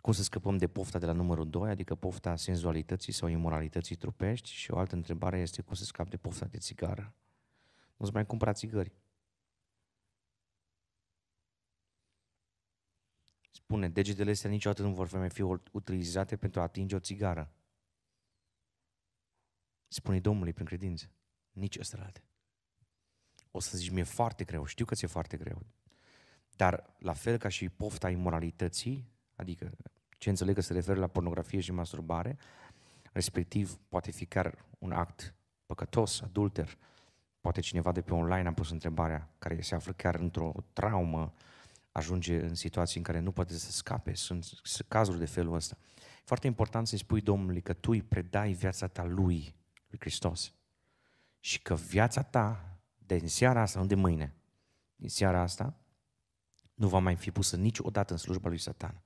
Cum să scăpăm de pofta de la numărul 2, adică pofta senzualității sau imoralității trupești? Și o altă întrebare este cum să scap de pofta de țigară? Nu-ți mai cumpăra țigări. Spune, degetele astea niciodată nu vor mai fi utilizate pentru a atinge o țigară. Spune Domnului prin credință. Nici ăstelate. O să zici, mi-e foarte greu, știu că ți-e foarte greu. Dar la fel ca și pofta imoralității, adică ce înțeleg că se referă la pornografie și masturbare, respectiv poate fi chiar un act păcătos, adulter. Poate cineva de pe online a pus întrebarea care se află chiar într-o traumă, ajunge în situații în care nu poate să scape. Sunt cazuri de felul ăsta. Foarte important să-i spui Domnului că tu îi predai viața ta lui, lui Hristos. Și că viața ta, de în seara asta, nu de mâine, din seara asta, nu va mai fi pusă niciodată în slujba lui Satan.